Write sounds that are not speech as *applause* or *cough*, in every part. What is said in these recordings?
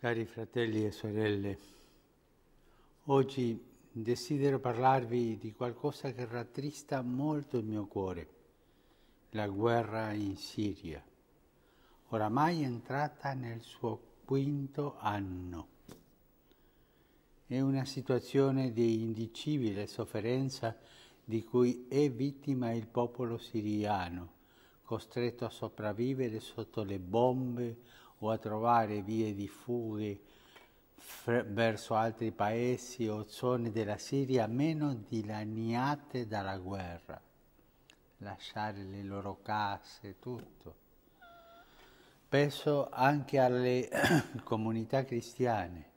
Cari fratelli e sorelle, oggi desidero parlarvi di qualcosa che rattrista molto il mio cuore, la guerra in Siria, oramai entrata nel suo quinto anno. È una situazione di indicibile sofferenza di cui è vittima il popolo siriano, costretto a sopravvivere sotto le bombe o a trovare vie di fughe verso altri paesi o zone della Siria meno dilaniate dalla guerra, lasciare le loro case, tutto. Penso anche alle *clears throat* comunità cristiane,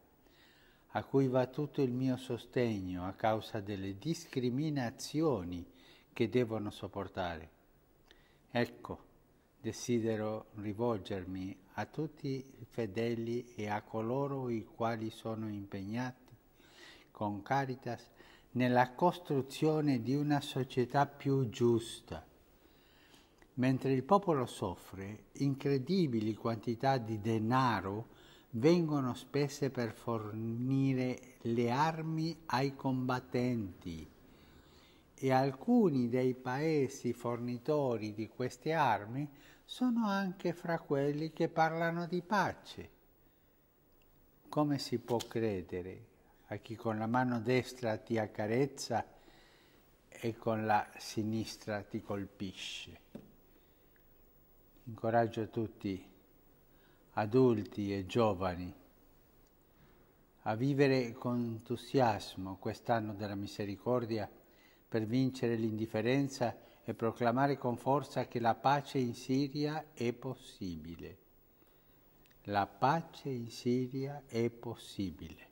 a cui va tutto il mio sostegno a causa delle discriminazioni che devono sopportare. Ecco, desidero rivolgermi a tutti i fedeli e a coloro i quali sono impegnati con Caritas nella costruzione di una società più giusta. Mentre il popolo soffre, incredibili quantità di denaro vengono spese per fornire le armi ai combattenti e alcuni dei paesi fornitori di queste armi sono anche fra quelli che parlano di pace. Come si può credere a chi con la mano destra ti accarezza e con la sinistra ti colpisce? Incoraggio tutti, adulti e giovani, a vivere con entusiasmo quest'anno della misericordia per vincere l'indifferenza e proclamare con forza che la pace in Siria è possibile. La pace in Siria è possibile.